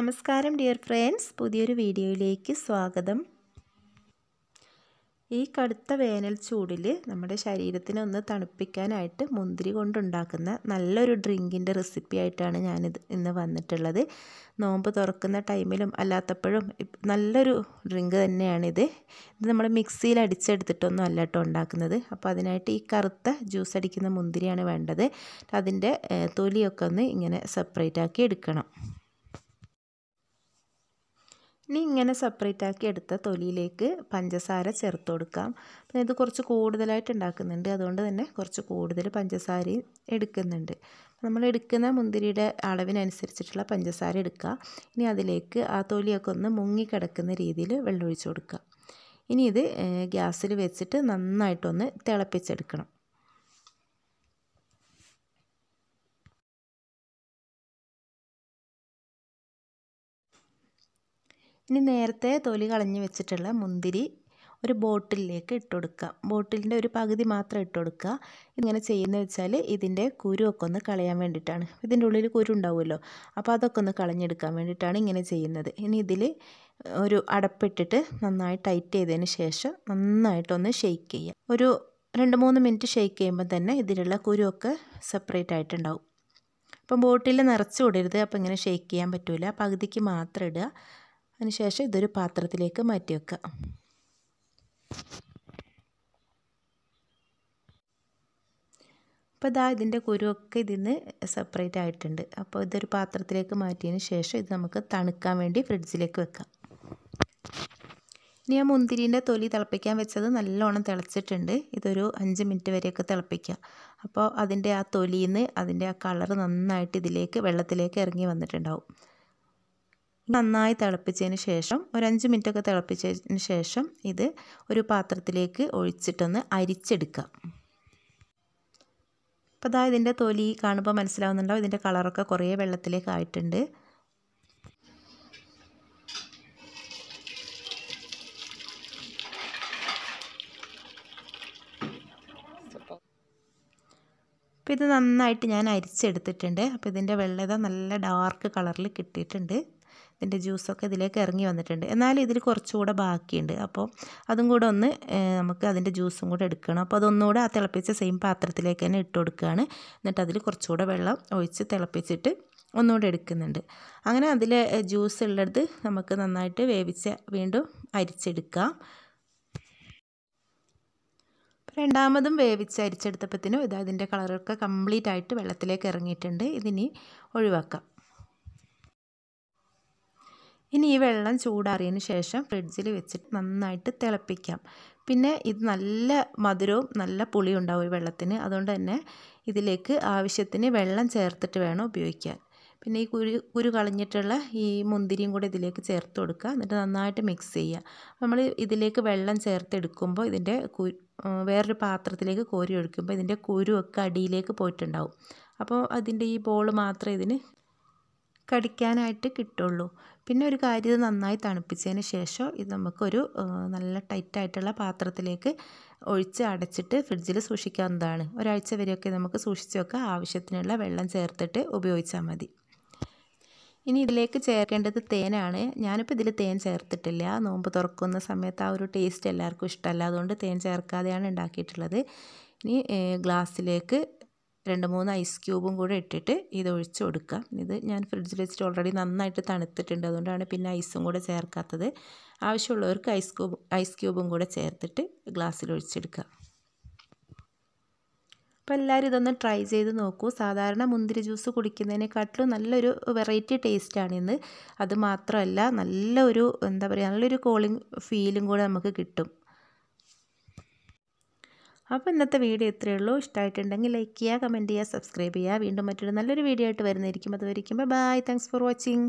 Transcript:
നമസ്കാരം dear friends പുതിയൊരു വീഡിയോയിലേക്ക് സ്വാഗതം ഈ കടുത്ത വേനൽ ചൂടിൽ നമ്മുടെ ശരീരത്തിനെ ഒന്ന് തണുപ്പിക്കാനായിട്ട് മുന്തിരി കൊണ്ടുണ്ടാക്കുന്ന നല്ലൊരു ഡ്രിങ്കിൻ്റെ റെസിപ്പി ആയിട്ടാണ് ഞാനിത് ഇന്ന് വന്നിട്ടുള്ളത് നോമ്പ് തുറക്കുന്ന ടൈമിലും അല്ലാത്തപ്പോഴും നല്ലൊരു ഡ്രിങ്ക് തന്നെയാണിത് ഇത് നമ്മൾ മിക്സിയിൽ അടിച്ചെടുത്തിട്ടൊന്നും അല്ല കേട്ടോ ഉണ്ടാക്കുന്നത് അപ്പോൾ അതിനായിട്ട് ഈ കറുത്ത ജ്യൂസ് അടിക്കുന്ന മുന്തിരിയാണ് വേണ്ടത് അതിൻ്റെ തൊലിയൊക്കെ ഒന്ന് ഇങ്ങനെ സെപ്പറേറ്റ് ആക്കി എടുക്കണം ഇനി ഇങ്ങനെ സെപ്പറേറ്റ് ആക്കി എടുത്ത തൊലിയിലേക്ക് പഞ്ചസാര ചേർത്ത് കൊടുക്കാം പിന്നെ ഇത് കുറച്ച് കൂടുതലായിട്ട് ഉണ്ടാക്കുന്നുണ്ട് അതുകൊണ്ട് തന്നെ കുറച്ച് കൂടുതൽ പഞ്ചസാരയും എടുക്കുന്നുണ്ട് നമ്മൾ എടുക്കുന്ന മുന്തിരിയുടെ അളവിനനുസരിച്ചിട്ടുള്ള പഞ്ചസാര എടുക്കുക ഇനി അതിലേക്ക് ആ തൊലിയൊക്കെ ഒന്ന് മുങ്ങി കിടക്കുന്ന രീതിയിൽ വെള്ളമൊഴിച്ച് കൊടുക്കുക ഇനി ഇത് ഗ്യാസിൽ വെച്ചിട്ട് നന്നായിട്ടൊന്ന് തിളപ്പിച്ചെടുക്കണം ഇനി നേരത്തെ തൊലി കളഞ്ഞ് വെച്ചിട്ടുള്ള മുന്തിരി ഒരു ബോട്ടിലേക്ക് ഇട്ട് കൊടുക്കുക ബോട്ടിലിൻ്റെ ഒരു പകുതി മാത്രം ഇട്ട് കൊടുക്കുക ഇങ്ങനെ ചെയ്യുന്നത് വെച്ചാൽ ഇതിൻ്റെ കുരുവൊക്കെ ഒന്ന് കളയാൻ വേണ്ടിയിട്ടാണ് ഇതിൻ്റെ ഉള്ളിൽ കുരു ഉണ്ടാവുമല്ലോ അപ്പോൾ അതൊക്കെ ഒന്ന് കളഞ്ഞെടുക്കാൻ വേണ്ടിയിട്ടാണ് ഇങ്ങനെ ചെയ്യുന്നത് ഇനി ഇതിൽ ഒരു അടപ്പിട്ടിട്ട് നന്നായി ടൈറ്റ് ചെയ്തതിന് ശേഷം നന്നായിട്ടൊന്ന് ഷെയ്ക്ക് ചെയ്യുക ഒരു രണ്ട് മൂന്ന് മിനിറ്റ് ഷെയ്ക്ക് ചെയ്യുമ്പോൾ തന്നെ ഇതിലുള്ള കുരുവൊക്കെ സെപ്പറേറ്റ് ആയിട്ടുണ്ടാവും അപ്പം ബോട്ടിൽ നിറച്ച് വിടരുത് അപ്പോൾ ഇങ്ങനെ ഷെയ്ക്ക് ചെയ്യാൻ പറ്റില്ല പകുതിക്ക് മാത്രം ഇടുക അതിനുശേഷം ഇതൊരു പാത്രത്തിലേക്ക് മാറ്റി വെക്കുക അപ്പോൾ ഇതാ ഇതിൻ്റെ കുരുവൊക്കെ നിന്ന് സെപ്പറേറ്റ് ആയിട്ടുണ്ട് അപ്പോൾ ഇതൊരു പാത്രത്തിലേക്ക് മാറ്റിയതിന് ശേഷം ഇത് നമുക്ക് തണുക്കാൻ വേണ്ടി ഫ്രിഡ്ജിലേക്ക് വെക്കാം ഇനി ആ മുന്തിരിൻ്റെ തൊലി തിളപ്പിക്കാൻ വെച്ചത് നല്ലോണം തിളച്ചിട്ടുണ്ട് ഇതൊരു അഞ്ച് മിനിറ്റ് വരെയൊക്കെ തിളപ്പിക്കുക അപ്പോൾ അതിൻ്റെ ആ തൊലിയിൽ നിന്ന് അതിൻ്റെ ആ കളർ നന്നായിട്ട് ഇതിലേക്ക് വെള്ളത്തിലേക്ക് ഇറങ്ങി വന്നിട്ടുണ്ടാവും നന്നായി തിളപ്പിച്ചതിന് ശേഷം ഒരു അഞ്ച് മിനിറ്റൊക്കെ തിളപ്പിച്ചതിന് ശേഷം ഇത് ഒരു പാത്രത്തിലേക്ക് ഒഴിച്ചിട്ടൊന്ന് അരിച്ചെടുക്കാം അപ്പം അതായത് ഇതിൻ്റെ തൊലി കാണുമ്പോൾ മനസ്സിലാവുന്നുണ്ടാവും ഇതിൻ്റെ കളറൊക്കെ കുറേ വെള്ളത്തിലേക്ക് ആയിട്ടുണ്ട് അപ്പോൾ ഇത് നന്നായിട്ട് ഞാൻ അരിച്ചെടുത്തിട്ടുണ്ട് അപ്പോൾ ഇതിൻ്റെ വെള്ളത നല്ല ഡാർക്ക് കളറിൽ കിട്ടിയിട്ടുണ്ട് ഇതിൻ്റെ ജ്യൂസൊക്കെ ഇതിലേക്ക് ഇറങ്ങി വന്നിട്ടുണ്ട് എന്നാലും ഇതിൽ കുറച്ചുകൂടെ ബാക്കിയുണ്ട് അപ്പോൾ അതും കൂടെ ഒന്ന് നമുക്ക് അതിൻ്റെ ജ്യൂസും കൂടെ എടുക്കണം അപ്പോൾ അതൊന്നുകൂടെ ആ തിളപ്പിച്ച സെയിം പാത്രത്തിലേക്ക് തന്നെ ഇട്ട് കൊടുക്കുകയാണ് എന്നിട്ട് അതിൽ കുറച്ചുകൂടെ വെള്ളം ഒഴിച്ച് തിളപ്പിച്ചിട്ട് ഒന്നുകൂടെ എടുക്കുന്നുണ്ട് അങ്ങനെ അതിൽ ജ്യൂസ് ഉള്ളത് നമുക്ക് നന്നായിട്ട് വേവിച്ച് വീണ്ടും അരിച്ചെടുക്കാം രണ്ടാമതും വേവിച്ച് അരിച്ചെടുത്തപ്പോഴത്തേനും ഇത് അതിൻ്റെ കളറൊക്കെ കംപ്ലീറ്റ് ആയിട്ട് വെള്ളത്തിലേക്ക് ഇറങ്ങിയിട്ടുണ്ട് ഇതിനി ഒഴിവാക്കാം ഇനി ഈ വെള്ളം ചൂടാറിയതിന് ശേഷം ഫ്രിഡ്ജിൽ വെച്ചിട്ട് നന്നായിട്ട് തിളപ്പിക്കാം പിന്നെ ഇത് നല്ല മധുരവും നല്ല പുളിയും ഉണ്ടാവും ഈ വെള്ളത്തിന് അതുകൊണ്ട് തന്നെ ഇതിലേക്ക് ആവശ്യത്തിന് വെള്ളം ചേർത്തിട്ട് വേണം ഉപയോഗിക്കാൻ പിന്നെ ഈ കുരു കുരു കളഞ്ഞിട്ടുള്ള ഈ മുന്തിരിയും കൂടെ ഇതിലേക്ക് ചേർത്ത് കൊടുക്കുക എന്നിട്ട് നന്നായിട്ട് മിക്സ് ചെയ്യുക നമ്മൾ ഇതിലേക്ക് വെള്ളം ചേർത്തെടുക്കുമ്പോൾ ഇതിൻ്റെ കു വേറൊരു പാത്രത്തിലേക്ക് കോരി ഒഴിക്കുമ്പോൾ ഇതിൻ്റെ കുരുവൊക്കെ അടിയിലേക്ക് പോയിട്ടുണ്ടാവും അപ്പോൾ അതിൻ്റെ ഈ ബോൾ മാത്രം ഇതിന് കടിക്കാനായിട്ട് കിട്ടുള്ളൂ പിന്നെ ഒരു കാര്യം ഇത് നന്നായി തണുപ്പിച്ചതിന് ശേഷം ഇത് നമുക്കൊരു നല്ല ടൈറ്റായിട്ടുള്ള പാത്രത്തിലേക്ക് ഒഴിച്ച് അടച്ചിട്ട് ഫ്രിഡ്ജിൽ സൂക്ഷിക്കാവുന്നതാണ് ഒരാഴ്ച വരെയൊക്കെ നമുക്ക് സൂക്ഷിച്ച് വെക്കാം ആവശ്യത്തിനുള്ള വെള്ളം ചേർത്തിട്ട് ഉപയോഗിച്ചാൽ മതി ഇനി ഇതിലേക്ക് ചേർക്കേണ്ടത് തേനാണ് ഞാനിപ്പോൾ ഇതിൽ തേൻ ചേർത്തിട്ടില്ല നോമ്പ് തുറക്കുന്ന സമയത്ത് ആ ഒരു ടേസ്റ്റ് എല്ലാവർക്കും ഇഷ്ടമല്ല അതുകൊണ്ട് തേൻ ചേർക്കാതെയാണ് ഉണ്ടാക്കിയിട്ടുള്ളത് ഇനി ഗ്ലാസ്സിലേക്ക് രണ്ട് മൂന്ന് ഐസ് ക്യൂബും കൂടെ ഇട്ടിട്ട് ഇത് ഒഴിച്ച് കൊടുക്കാം ഇത് ഞാൻ ഫ്രിഡ്ജിൽ വെച്ചിട്ട് ഓൾറെഡി നന്നായിട്ട് തണുത്തിട്ടുണ്ട് അതുകൊണ്ടാണ് പിന്നെ ഐസും കൂടെ ചേർക്കാത്തത് ആവശ്യമുള്ളവർക്ക് ഐസ് ക്യൂബ് ഐസ് ക്യൂബും കൂടെ ചേർത്തിട്ട് ഗ്ലാസ്സിൽ ഒഴിച്ചെടുക്കുക അപ്പോൾ എല്ലാവരും ഇതൊന്ന് ട്രൈ ചെയ്ത് നോക്കൂ സാധാരണ മുന്തിരി ജ്യൂസ് കുടിക്കുന്നതിനെക്കാട്ടിലും നല്ലൊരു വെറൈറ്റി ടേസ്റ്റാണ് ഇന്ന് അത് മാത്രമല്ല നല്ലൊരു എന്താ പറയുക നല്ലൊരു കൂളിംഗ് ഫീലും കൂടെ നമുക്ക് കിട്ടും അപ്പോൾ ഇന്നത്തെ വീഡിയോ ഇത്രയേ ഉള്ളൂ ഇഷ്ടമായിട്ടുണ്ടെങ്കിൽ ലൈക്ക് ചെയ്യുക കമൻറ്റ് ചെയ്യുക സബ്സ്ക്രൈബ് ചെയ്യുക വീണ്ടും മറ്റൊരു നല്ലൊരു വീഡിയോ ആയിട്ട് വരുന്നതായിരിക്കും അതുവരിക്കും ബൈ താങ്ക്സ് ഫോർ വാച്ചിങ്